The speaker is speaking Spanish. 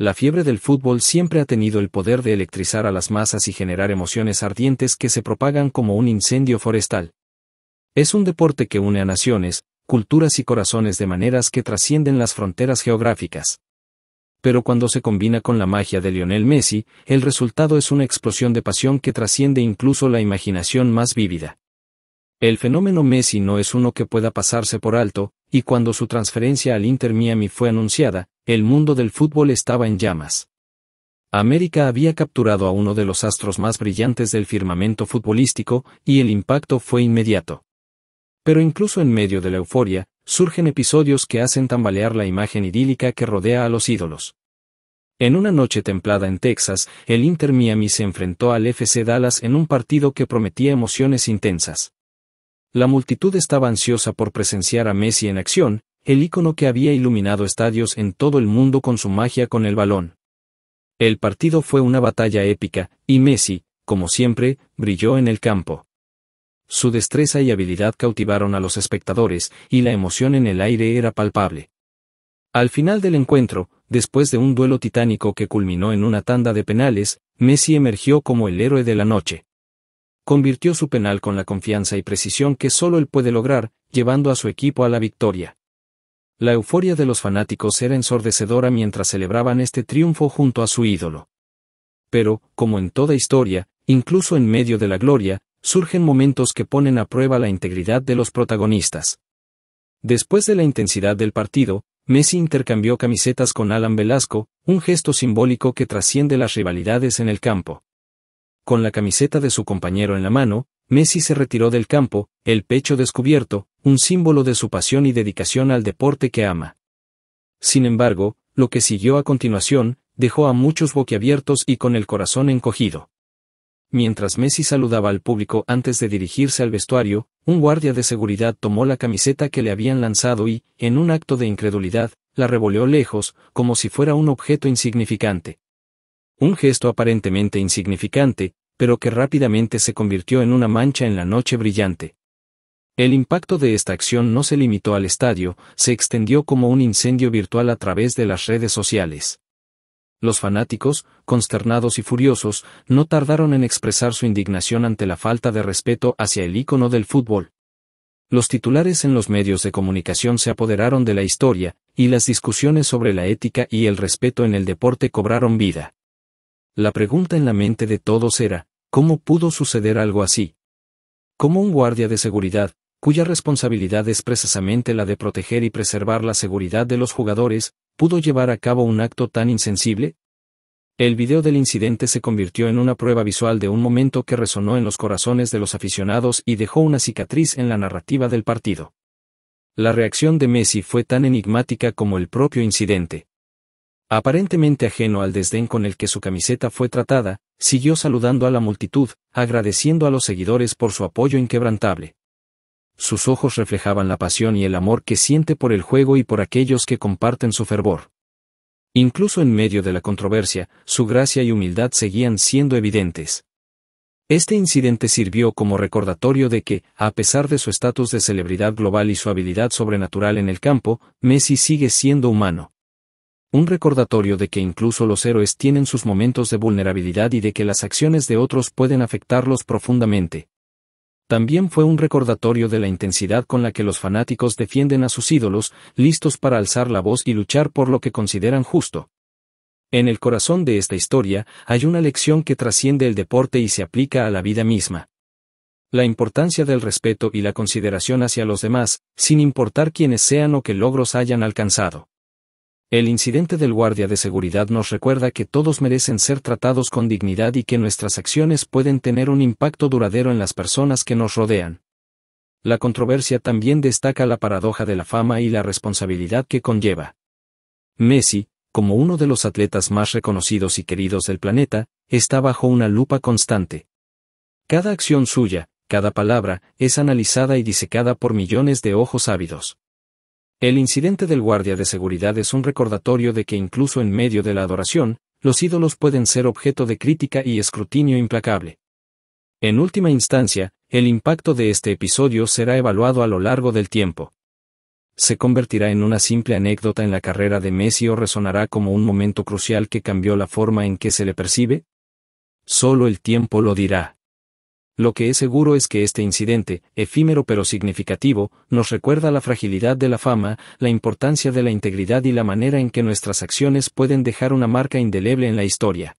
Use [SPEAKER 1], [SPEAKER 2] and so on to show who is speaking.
[SPEAKER 1] La fiebre del fútbol siempre ha tenido el poder de electrizar a las masas y generar emociones ardientes que se propagan como un incendio forestal. Es un deporte que une a naciones, culturas y corazones de maneras que trascienden las fronteras geográficas. Pero cuando se combina con la magia de Lionel Messi, el resultado es una explosión de pasión que trasciende incluso la imaginación más vívida. El fenómeno Messi no es uno que pueda pasarse por alto, y cuando su transferencia al Inter Miami fue anunciada, el mundo del fútbol estaba en llamas. América había capturado a uno de los astros más brillantes del firmamento futbolístico, y el impacto fue inmediato. Pero incluso en medio de la euforia, surgen episodios que hacen tambalear la imagen idílica que rodea a los ídolos. En una noche templada en Texas, el Inter Miami se enfrentó al FC Dallas en un partido que prometía emociones intensas. La multitud estaba ansiosa por presenciar a Messi en acción, el ícono que había iluminado estadios en todo el mundo con su magia con el balón. El partido fue una batalla épica, y Messi, como siempre, brilló en el campo. Su destreza y habilidad cautivaron a los espectadores, y la emoción en el aire era palpable. Al final del encuentro, después de un duelo titánico que culminó en una tanda de penales, Messi emergió como el héroe de la noche. Convirtió su penal con la confianza y precisión que solo él puede lograr, llevando a su equipo a la victoria. La euforia de los fanáticos era ensordecedora mientras celebraban este triunfo junto a su ídolo. Pero, como en toda historia, incluso en medio de la gloria, surgen momentos que ponen a prueba la integridad de los protagonistas. Después de la intensidad del partido, Messi intercambió camisetas con Alan Velasco, un gesto simbólico que trasciende las rivalidades en el campo. Con la camiseta de su compañero en la mano, Messi se retiró del campo, el pecho descubierto, un símbolo de su pasión y dedicación al deporte que ama. Sin embargo, lo que siguió a continuación, dejó a muchos boquiabiertos y con el corazón encogido. Mientras Messi saludaba al público antes de dirigirse al vestuario, un guardia de seguridad tomó la camiseta que le habían lanzado y, en un acto de incredulidad, la revolvió lejos, como si fuera un objeto insignificante. Un gesto aparentemente insignificante, pero que rápidamente se convirtió en una mancha en la noche brillante. El impacto de esta acción no se limitó al estadio, se extendió como un incendio virtual a través de las redes sociales. Los fanáticos, consternados y furiosos, no tardaron en expresar su indignación ante la falta de respeto hacia el ícono del fútbol. Los titulares en los medios de comunicación se apoderaron de la historia, y las discusiones sobre la ética y el respeto en el deporte cobraron vida. La pregunta en la mente de todos era, ¿cómo pudo suceder algo así? ¿Cómo un guardia de seguridad, cuya responsabilidad es precisamente la de proteger y preservar la seguridad de los jugadores, pudo llevar a cabo un acto tan insensible? El video del incidente se convirtió en una prueba visual de un momento que resonó en los corazones de los aficionados y dejó una cicatriz en la narrativa del partido. La reacción de Messi fue tan enigmática como el propio incidente. Aparentemente ajeno al desdén con el que su camiseta fue tratada, siguió saludando a la multitud, agradeciendo a los seguidores por su apoyo inquebrantable sus ojos reflejaban la pasión y el amor que siente por el juego y por aquellos que comparten su fervor. Incluso en medio de la controversia, su gracia y humildad seguían siendo evidentes. Este incidente sirvió como recordatorio de que, a pesar de su estatus de celebridad global y su habilidad sobrenatural en el campo, Messi sigue siendo humano. Un recordatorio de que incluso los héroes tienen sus momentos de vulnerabilidad y de que las acciones de otros pueden afectarlos profundamente. También fue un recordatorio de la intensidad con la que los fanáticos defienden a sus ídolos, listos para alzar la voz y luchar por lo que consideran justo. En el corazón de esta historia hay una lección que trasciende el deporte y se aplica a la vida misma. La importancia del respeto y la consideración hacia los demás, sin importar quiénes sean o qué logros hayan alcanzado. El incidente del guardia de seguridad nos recuerda que todos merecen ser tratados con dignidad y que nuestras acciones pueden tener un impacto duradero en las personas que nos rodean. La controversia también destaca la paradoja de la fama y la responsabilidad que conlleva. Messi, como uno de los atletas más reconocidos y queridos del planeta, está bajo una lupa constante. Cada acción suya, cada palabra, es analizada y disecada por millones de ojos ávidos. El incidente del guardia de seguridad es un recordatorio de que incluso en medio de la adoración, los ídolos pueden ser objeto de crítica y escrutinio implacable. En última instancia, el impacto de este episodio será evaluado a lo largo del tiempo. ¿Se convertirá en una simple anécdota en la carrera de Messi o resonará como un momento crucial que cambió la forma en que se le percibe? Solo el tiempo lo dirá. Lo que es seguro es que este incidente, efímero pero significativo, nos recuerda la fragilidad de la fama, la importancia de la integridad y la manera en que nuestras acciones pueden dejar una marca indeleble en la historia.